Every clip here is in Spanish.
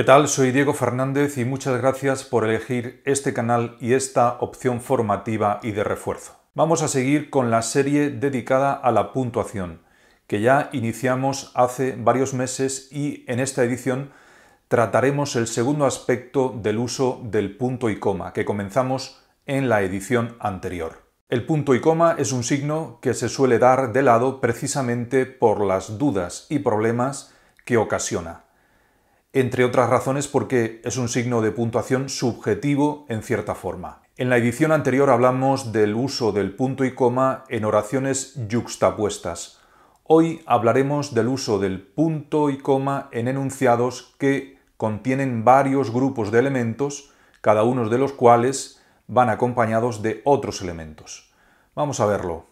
¿Qué tal? Soy Diego Fernández y muchas gracias por elegir este canal y esta opción formativa y de refuerzo. Vamos a seguir con la serie dedicada a la puntuación, que ya iniciamos hace varios meses y en esta edición trataremos el segundo aspecto del uso del punto y coma, que comenzamos en la edición anterior. El punto y coma es un signo que se suele dar de lado precisamente por las dudas y problemas que ocasiona entre otras razones porque es un signo de puntuación subjetivo en cierta forma. En la edición anterior hablamos del uso del punto y coma en oraciones yuxtapuestas. Hoy hablaremos del uso del punto y coma en enunciados que contienen varios grupos de elementos, cada uno de los cuales van acompañados de otros elementos. Vamos a verlo.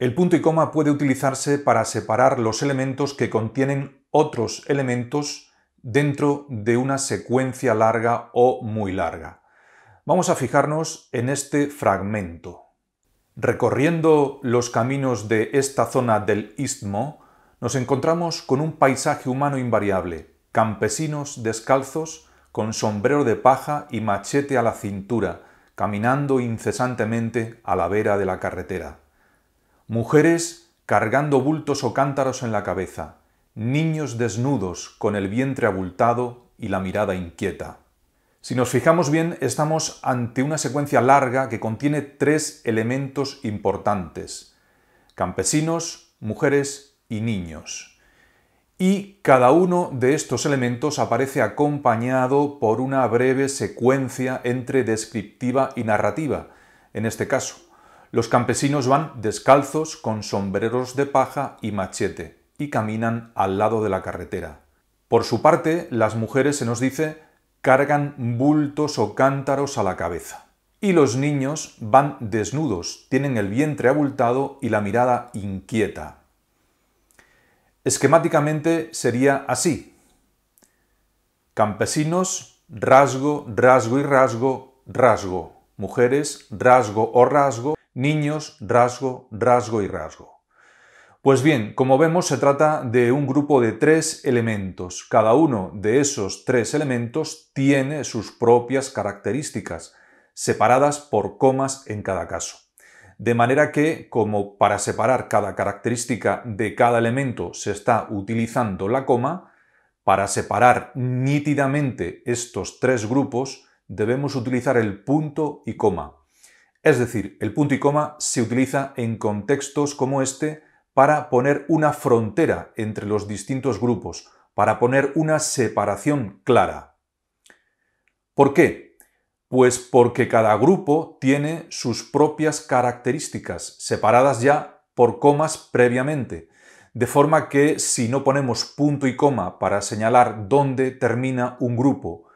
El punto y coma puede utilizarse para separar los elementos que contienen otros elementos dentro de una secuencia larga o muy larga. Vamos a fijarnos en este fragmento. Recorriendo los caminos de esta zona del istmo, nos encontramos con un paisaje humano invariable, campesinos descalzos, con sombrero de paja y machete a la cintura, caminando incesantemente a la vera de la carretera mujeres cargando bultos o cántaros en la cabeza, niños desnudos con el vientre abultado y la mirada inquieta. Si nos fijamos bien, estamos ante una secuencia larga que contiene tres elementos importantes. Campesinos, mujeres y niños. Y cada uno de estos elementos aparece acompañado por una breve secuencia entre descriptiva y narrativa, en este caso. Los campesinos van descalzos con sombreros de paja y machete y caminan al lado de la carretera. Por su parte, las mujeres se nos dice cargan bultos o cántaros a la cabeza. Y los niños van desnudos, tienen el vientre abultado y la mirada inquieta. Esquemáticamente sería así. Campesinos, rasgo, rasgo y rasgo, rasgo. Mujeres, rasgo o rasgo niños, rasgo, rasgo y rasgo. Pues bien, como vemos, se trata de un grupo de tres elementos. Cada uno de esos tres elementos tiene sus propias características, separadas por comas en cada caso. De manera que, como para separar cada característica de cada elemento se está utilizando la coma, para separar nítidamente estos tres grupos debemos utilizar el punto y coma. Es decir, el punto y coma se utiliza en contextos como este para poner una frontera entre los distintos grupos, para poner una separación clara. ¿Por qué? Pues porque cada grupo tiene sus propias características, separadas ya por comas previamente, de forma que si no ponemos punto y coma para señalar dónde termina un grupo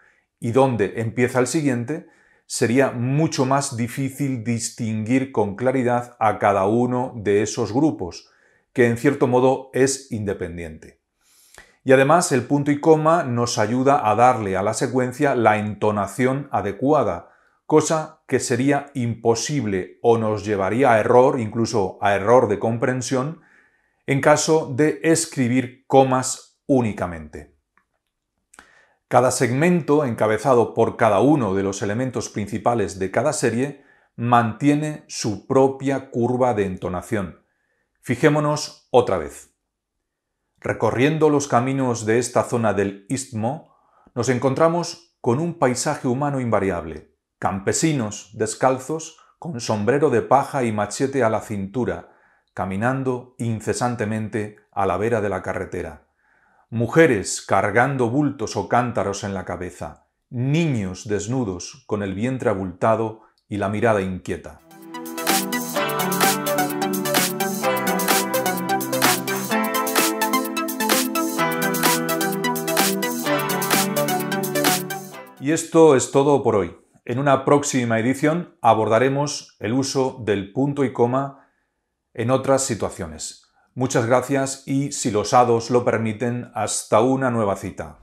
y dónde empieza el siguiente, sería mucho más difícil distinguir con claridad a cada uno de esos grupos, que en cierto modo es independiente. Y además el punto y coma nos ayuda a darle a la secuencia la entonación adecuada, cosa que sería imposible o nos llevaría a error, incluso a error de comprensión, en caso de escribir comas únicamente. Cada segmento, encabezado por cada uno de los elementos principales de cada serie, mantiene su propia curva de entonación. Fijémonos otra vez. Recorriendo los caminos de esta zona del istmo, nos encontramos con un paisaje humano invariable. Campesinos descalzos, con sombrero de paja y machete a la cintura, caminando incesantemente a la vera de la carretera mujeres cargando bultos o cántaros en la cabeza, niños desnudos con el vientre abultado y la mirada inquieta. Y esto es todo por hoy. En una próxima edición abordaremos el uso del punto y coma en otras situaciones. Muchas gracias y, si los hados lo permiten, hasta una nueva cita.